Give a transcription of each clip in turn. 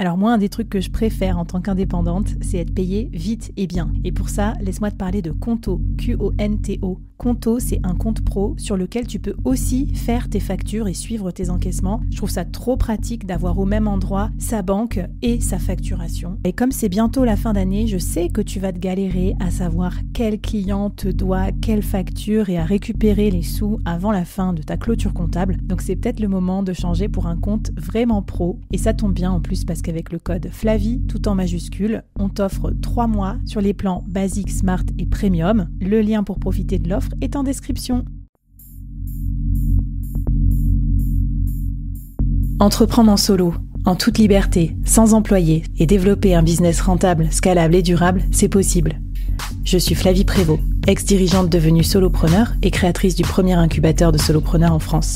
Alors moi, un des trucs que je préfère en tant qu'indépendante, c'est être payée vite et bien. Et pour ça, laisse-moi te parler de Conto, Q-O-N-T-O. Conto, c'est un compte pro sur lequel tu peux aussi faire tes factures et suivre tes encaissements. Je trouve ça trop pratique d'avoir au même endroit sa banque et sa facturation. Et comme c'est bientôt la fin d'année, je sais que tu vas te galérer à savoir quel client te doit quelle facture et à récupérer les sous avant la fin de ta clôture comptable. Donc c'est peut-être le moment de changer pour un compte vraiment pro. Et ça tombe bien en plus parce que avec le code FLAVI, tout en majuscule, on t'offre 3 mois sur les plans Basic, Smart et Premium. Le lien pour profiter de l'offre est en description. Entreprendre en solo, en toute liberté, sans employé, et développer un business rentable, scalable et durable, c'est possible. Je suis Flavie Prévost, ex-dirigeante devenue solopreneur et créatrice du premier incubateur de solopreneurs en France.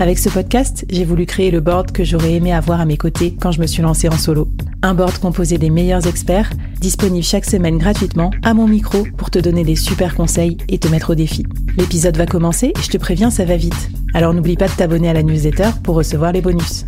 Avec ce podcast, j'ai voulu créer le board que j'aurais aimé avoir à mes côtés quand je me suis lancé en solo. Un board composé des meilleurs experts, disponible chaque semaine gratuitement à mon micro pour te donner des super conseils et te mettre au défi. L'épisode va commencer je te préviens, ça va vite. Alors n'oublie pas de t'abonner à la newsletter pour recevoir les bonus.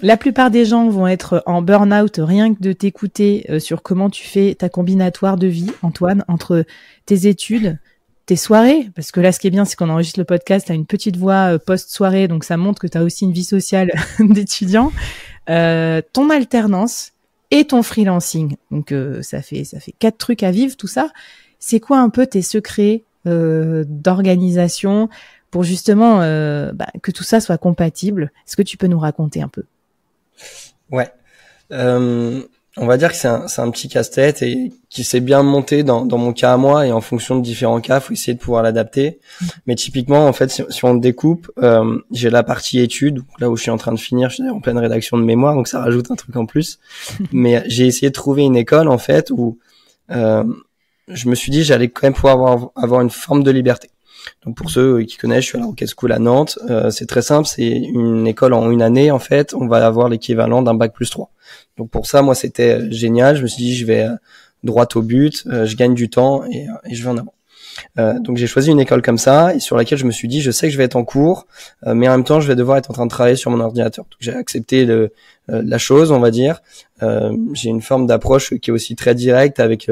La plupart des gens vont être en burn-out rien que de t'écouter euh, sur comment tu fais ta combinatoire de vie, Antoine, entre tes études, tes soirées, parce que là, ce qui est bien, c'est qu'on enregistre le podcast à une petite voix euh, post-soirée, donc ça montre que tu as aussi une vie sociale d'étudiant, euh, ton alternance et ton freelancing. Donc ça fait ça fait quatre trucs à vivre, tout ça. C'est quoi un peu tes secrets d'organisation pour justement bah, que tout ça soit compatible Est-ce que tu peux nous raconter un peu Ouais. Euh, on va dire que c'est un, petit casse-tête et qui s'est bien monté dans, mon cas à moi et en fonction de différents cas, faut essayer de pouvoir l'adapter. Mmh. Mais typiquement, en fait, si, on découpe, euh, j'ai la partie études, là où je suis en train de finir, je suis en pleine rédaction de mémoire, donc ça rajoute un truc en plus. Mais j'ai essayé de trouver une école en fait où euh, je me suis dit j'allais quand même pouvoir avoir une forme de liberté. Donc pour ceux qui connaissent, je suis à la Rocket School à Nantes. Euh, c'est très simple, c'est une école en une année en fait. On va avoir l'équivalent d'un bac plus 3. Donc pour ça, moi c'était euh, génial. Je me suis dit, je vais euh, droit au but, je gagne du temps et, et je vais en avant. Euh, donc j'ai choisi une école comme ça et sur laquelle je me suis dit je sais que je vais être en cours, euh, mais en même temps je vais devoir être en train de travailler sur mon ordinateur. Donc j'ai accepté euh, la chose, on va dire. j'ai une forme d'approche qui est aussi très directe avec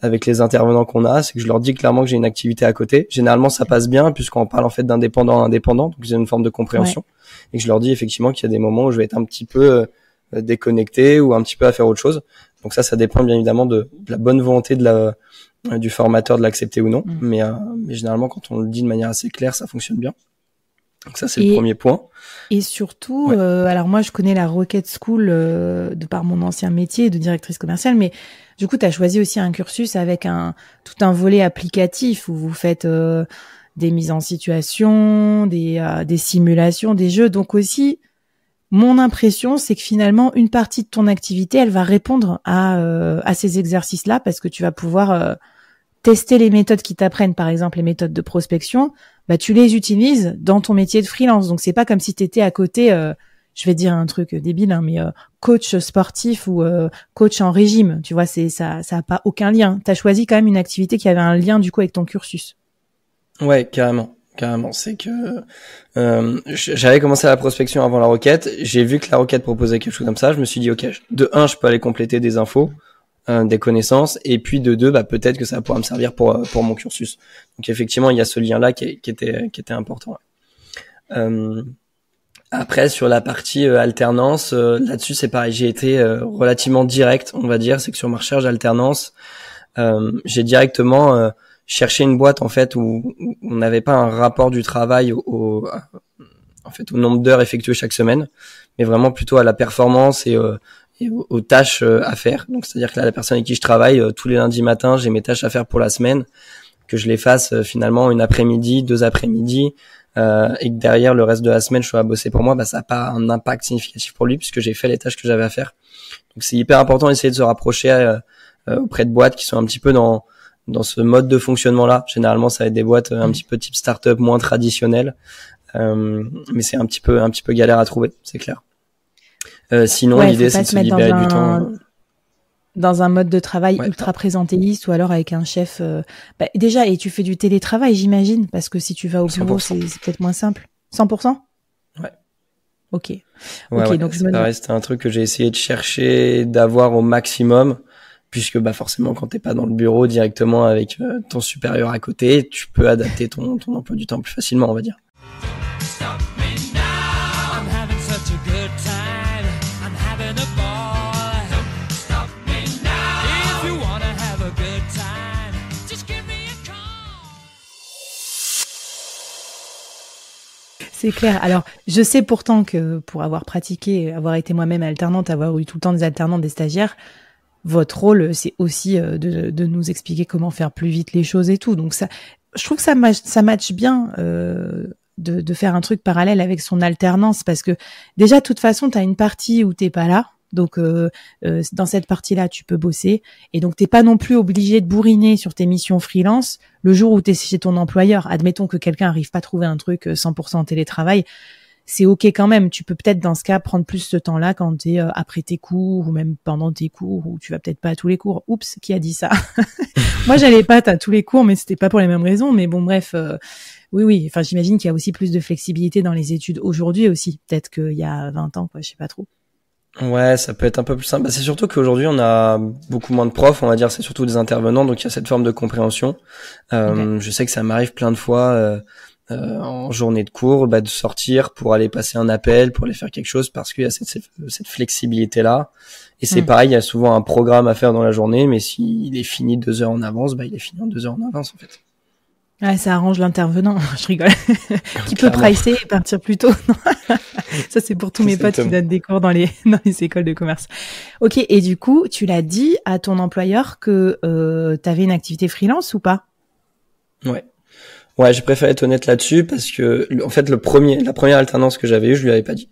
avec les intervenants qu'on a, c'est que je leur dis clairement que j'ai une activité à côté. Généralement ça passe bien puisqu'on parle en fait d'indépendant à indépendant, donc j'ai une forme de compréhension et que je leur dis effectivement qu'il y a des moments où je vais être un petit peu déconnecté ou un petit peu à faire autre chose. Donc ça, ça dépend bien évidemment de, de la bonne volonté de la, euh, du formateur de l'accepter ou non. Mm. Mais, euh, mais généralement, quand on le dit de manière assez claire, ça fonctionne bien. Donc ça, c'est le premier point. Et surtout, euh, alors moi, je connais la Rocket School de par mon ancien métier de directrice commerciale, mais du coup, tu as choisi aussi un cursus avec un tout un volet applicatif où vous faites des mises en situation, des, des simulations, des jeux. Donc aussi, mon impression, c'est que finalement, une partie de ton activité, elle va répondre à, ces exercices-là parce que tu vas pouvoir tester les méthodes qui t'apprennent, par exemple les méthodes de prospection, bah tu les utilises dans ton métier de freelance. Donc c'est pas comme si tu étais à côté, euh, je vais dire un truc débile, hein, mais euh, coach sportif ou euh, coach en régime. Tu vois, c'est ça, ça pas aucun lien. T'as choisi quand même une activité qui avait un lien du coup avec ton cursus. Ouais, carrément carrément. C'est que j'avais commencé la prospection avant la requête. J'ai vu que la requête proposait quelque chose comme ça. Je me suis dit, ok, de un, je peux aller compléter des infos des connaissances et puis de deux bah peut-être que ça va pouvoir me servir pour euh, pour mon cursus donc effectivement il y a ce lien là qui, qui était qui était important euh, après sur la partie euh, alternance euh, là-dessus c'est pareil j'ai été relativement direct on va dire c'est que sur ma recherche d'alternance j'ai directement cherché une boîte en fait où, on n'avait pas un rapport du travail au, au en fait au nombre d'heures effectuées chaque semaine mais vraiment plutôt à la performance et euh, et aux, tâches euh, à faire. Donc c'est-à-dire que la personne avec qui je travaille, euh, tous les lundis matin j'ai mes tâches à faire pour la semaine, que je les fasse euh, finalement une après-midi, deux après-midi, et que derrière le reste de la semaine je sois à bosser pour moi, bah, ça n'a pas un impact significatif pour lui puisque j'ai fait les tâches que j'avais à faire. Donc c'est hyper important d'essayer de se rapprocher auprès de boîtes qui sont un petit peu dans dans ce mode de fonctionnement-là. Généralement, ça va être des boîtes un mmh. petit peu type start-up, moins traditionnelles, mais c'est un petit peu un petit peu galère à trouver, c'est clair. Euh, sinon, l'idée, c'est de se libérer du temps. Dans un mode de travail ultra présentéiste ou alors avec un chef. Euh, bah, déjà, et tu fais du télétravail, j'imagine, parce que si tu vas au bureau, c'est peut-être moins simple. 100% Ouais. Ok. donc ça reste un truc que j'ai essayé de chercher, d'avoir au maximum puisque bah forcément quand t'es pas dans le bureau directement avec euh, ton supérieur à côté, tu peux adapter ton emploi du temps plus facilement, on va dire. C'est clair. Alors, je sais pourtant que pour avoir pratiqué, avoir été moi-même alternante, avoir eu tout le temps des alternantes, des stagiaires, votre rôle, euh, c'est aussi euh, de, nous expliquer comment faire plus vite les choses et tout. Donc ça, je trouve que ça matche ça bien euh, de, faire un truc parallèle avec son alternance parce que déjà, de toute façon, tu as une partie où t'es pas là, donc euh, euh, dans cette partie-là, tu peux bosser et donc t'es pas non plus obligé de bourriner sur tes missions freelance le jour où tu es chez ton employeur. Admettons que quelqu'un arrive pas à trouver un truc 100% euh, télétravail, c'est ok quand même. Tu peux peut-être dans ce cas prendre plus ce temps-là quand t'es euh, après tes cours ou même pendant tes cours ou tu vas peut-être pas à tous les cours. Oups, qui a dit ça Moi, j'allais pas à tous les cours, mais c'était pas pour les mêmes raisons. Mais bon, bref. Oui, oui. Enfin, j'imagine qu'il y a aussi plus de flexibilité dans les études aujourd'hui aussi. Peut-être qu'il y a 20 ans, quoi. Je sais pas trop. Ouais, ça peut être un peu plus simple. Bah, c'est surtout qu'aujourd'hui, on a beaucoup moins de profs, on va dire, c'est surtout des intervenants, donc il y a cette forme de compréhension. Euh, je sais que ça m'arrive plein de fois euh, euh, en journée de cours bah, de sortir pour aller passer un appel, pour aller faire quelque chose, parce qu'il y a cette, flexibilité-là. Et c'est mm. pareil, il y a souvent un programme à faire dans la journée, mais s'il est fini deux heures en avance, bah, il est fini en deux heures en avance, en fait. Ouais, ça arrange l'intervenant, je rigole, qui peut pricer et partir plus tôt. ça, c'est pour tous mes potes qui donnent des cours dans les, dans les écoles de commerce. Ok, et du coup, tu l'as dit à ton employeur que euh, tu avais une activité freelance ou pas Ouais. Ouais, j'ai préféré être honnête là-dessus parce que, en fait, le premier, la première alternance que j'avais eue, je lui avais pas dit.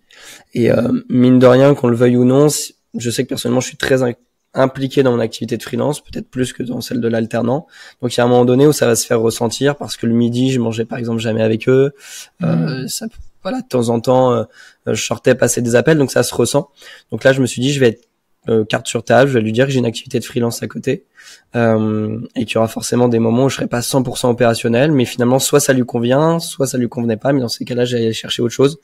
Et euh, mine de rien, qu'on le veuille ou non, je sais que personnellement, je suis très impliqué dans mon activité de freelance, peut-être plus que dans celle de l'alternant. Donc il y a un moment donné où ça va se faire ressentir parce que le midi, je mangeais par exemple jamais avec eux. Euh, mm. ça, voilà, de temps en temps, euh, je sortais passer des appels, donc ça se ressent. Donc là, je me suis dit, je vais être euh, carte sur table, je vais lui dire que j'ai une activité de freelance à côté euh, et qu'il y aura forcément des moments où je serai pas 100% opérationnel, mais finalement soit ça lui convient, soit ça lui convenait pas, mais dans ces cas-là j'allais chercher autre chose.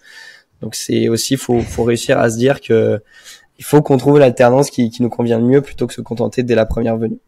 Donc c'est aussi faut faut réussir à se dire que il faut qu'on trouve l'alternance qui, qui nous convient le mieux plutôt que se contenter dès la première venue.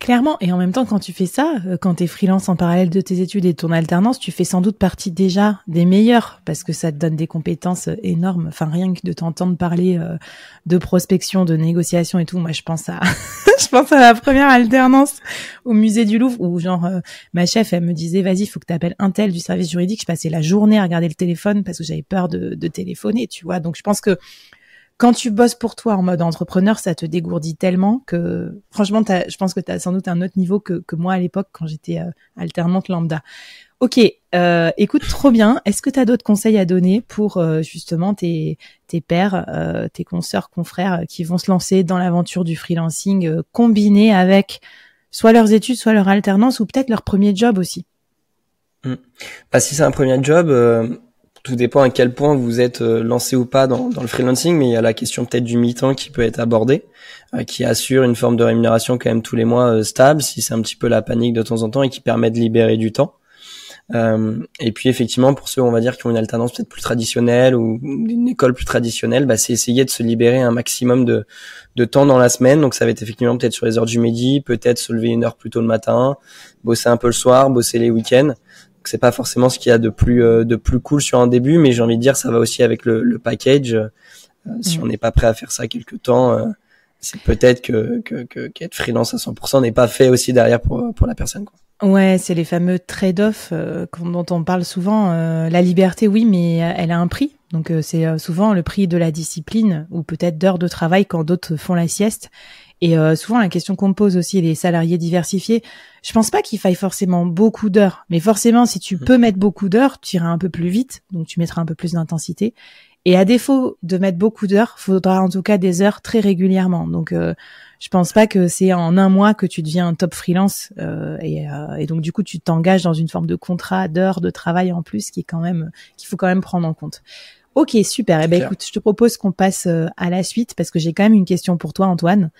Clairement, et en même temps, quand tu fais ça, euh, quand tu es freelance en parallèle de tes études et de ton alternance, tu fais sans doute partie déjà des meilleurs, parce que ça te donne des compétences euh, énormes. Enfin, rien que de t'entendre parler euh, de prospection, de négociation et tout, moi je pense à, je pense à la première alternance au musée du Louvre, où genre ma chef, elle me disait, vas-y, faut que appelles un tel du service juridique. Je passais la journée à regarder le téléphone parce que j'avais peur de, de téléphoner, tu vois. Donc je pense que quand tu bosses pour toi en mode entrepreneur, ça te dégourdit tellement que franchement, je pense que tu as sans doute un autre niveau que, moi à l'époque quand j'étais euh, alternante lambda. Ok, euh, écoute, trop bien. Est-ce que tu as d'autres conseils à donner pour euh, justement tes, pères, tes consoeurs, confrères qui vont se lancer dans l'aventure du freelancing combiné avec soit leurs études, soit leur alternance ou peut-être leur premier job aussi hmm. bah, Si c'est un premier job tout dépend à quel point vous êtes euh, lancé ou pas dans, le freelancing, mais il y a la question peut-être du mi-temps qui peut être abordée, euh, qui assure une forme de rémunération quand même tous les mois euh, stable, si c'est un petit peu la panique de temps en temps, et qui permet de libérer du temps. et puis effectivement, pour ceux, on va dire, qui ont une alternance peut-être plus traditionnelle ou une école plus traditionnelle, bah, c'est essayer de se libérer un maximum de, de temps dans la semaine. Donc ça va être effectivement peut-être sur les heures du midi, peut-être se lever une heure plus tôt le matin, bosser un peu le soir, bosser les week-ends c'est pas forcément ce qu'il y a de plus euh, de plus cool sur un début, mais j'ai envie de dire ça va aussi avec le, package. Euh, si mm. on n'est pas prêt à faire ça quelque temps, euh, c'est peut-être que qu'être que, freelance à 100% n'est pas fait aussi derrière pour pour la personne. Quoi. Ouais, c'est les fameux trade off dont on parle souvent. la liberté, oui, mais elle a un prix. Donc euh, c'est euh, souvent le prix de la discipline ou peut-être d'heures de travail quand d'autres font la sieste. Et euh, souvent la question qu'on me pose aussi les salariés diversifiés, je pense pas qu'il faille forcément beaucoup d'heures, mais forcément si tu mmh. peux mettre beaucoup d'heures, tu iras un peu plus vite, donc tu mettras un peu plus d'intensité. Et à défaut de mettre beaucoup d'heures, faudra en tout cas des heures très régulièrement. Donc je pense pas que c'est en un mois que tu deviens un top freelance et, et, donc du coup tu t'engages dans une forme de contrat d'heures de travail en plus qui est quand même qu'il faut quand même prendre en compte. Ok, super. Eh ben, écoute, je te propose qu'on passe euh, à la suite parce que j'ai quand même une question pour toi, Antoine.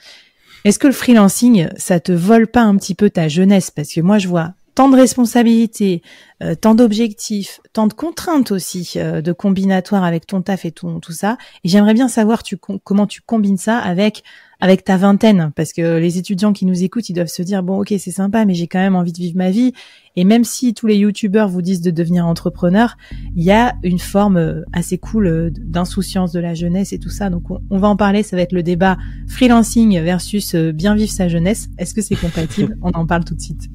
Est-ce que le freelancing, ça te vole pas un petit peu ta jeunesse Parce que moi, je vois tant de responsabilités, euh, tant d'objectifs, tant de contraintes aussi euh, de combinatoire avec ton taf et tout ça. Et j'aimerais bien savoir tu, comment tu combines ça avec avec ta vingtaine, parce que les étudiants qui nous écoutent, ils doivent se dire bon, ok, c'est sympa, mais j'ai quand même envie de vivre ma vie. Et même si tous les youtubeurs vous disent de devenir entrepreneur, il y a une forme euh, assez cool euh, d'insouciance de la jeunesse et tout ça. Donc on, va en parler. Ça va être le débat freelancing versus euh, bien vivre sa jeunesse. Est-ce que c'est compatible On en parle tout de suite.